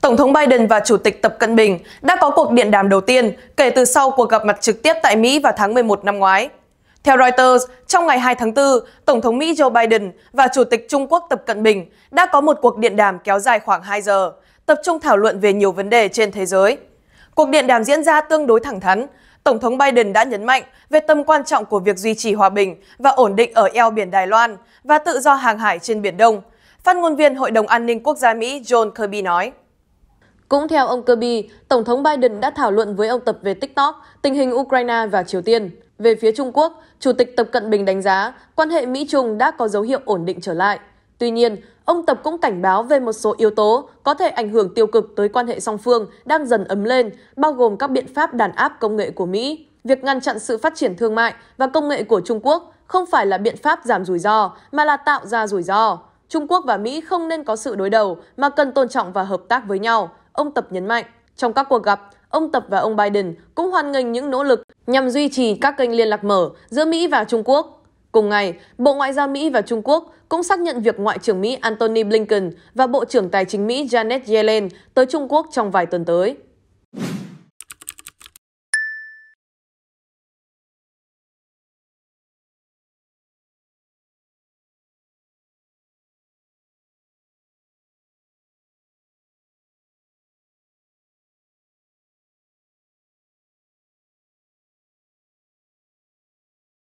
Tổng thống Biden và Chủ tịch Tập Cận Bình đã có cuộc điện đàm đầu tiên kể từ sau cuộc gặp mặt trực tiếp tại Mỹ vào tháng 11 năm ngoái. Theo Reuters, trong ngày 2 tháng 4, Tổng thống Mỹ Joe Biden và Chủ tịch Trung Quốc Tập Cận Bình đã có một cuộc điện đàm kéo dài khoảng 2 giờ, tập trung thảo luận về nhiều vấn đề trên thế giới. Cuộc điện đàm diễn ra tương đối thẳng thắn. Tổng thống Biden đã nhấn mạnh về tầm quan trọng của việc duy trì hòa bình và ổn định ở eo biển Đài Loan và tự do hàng hải trên Biển Đông. Phát ngôn viên Hội đồng An ninh Quốc gia Mỹ John Kirby nói. Cũng theo ông Kirby, Tổng thống Biden đã thảo luận với ông Tập về TikTok, tình hình Ukraine và Triều Tiên. Về phía Trung Quốc, Chủ tịch Tập Cận Bình đánh giá quan hệ Mỹ-Trung đã có dấu hiệu ổn định trở lại. Tuy nhiên, ông Tập cũng cảnh báo về một số yếu tố có thể ảnh hưởng tiêu cực tới quan hệ song phương đang dần ấm lên, bao gồm các biện pháp đàn áp công nghệ của Mỹ. Việc ngăn chặn sự phát triển thương mại và công nghệ của Trung Quốc không phải là biện pháp giảm rủi ro, mà là tạo ra rủi ro. Trung Quốc và Mỹ không nên có sự đối đầu mà cần tôn trọng và hợp tác với nhau ông Tập nhấn mạnh. Trong các cuộc gặp, ông Tập và ông Biden cũng hoan nghênh những nỗ lực nhằm duy trì các kênh liên lạc mở giữa Mỹ và Trung Quốc. Cùng ngày, Bộ Ngoại giao Mỹ và Trung Quốc cũng xác nhận việc Ngoại trưởng Mỹ Antony Blinken và Bộ trưởng Tài chính Mỹ Janet Yellen tới Trung Quốc trong vài tuần tới.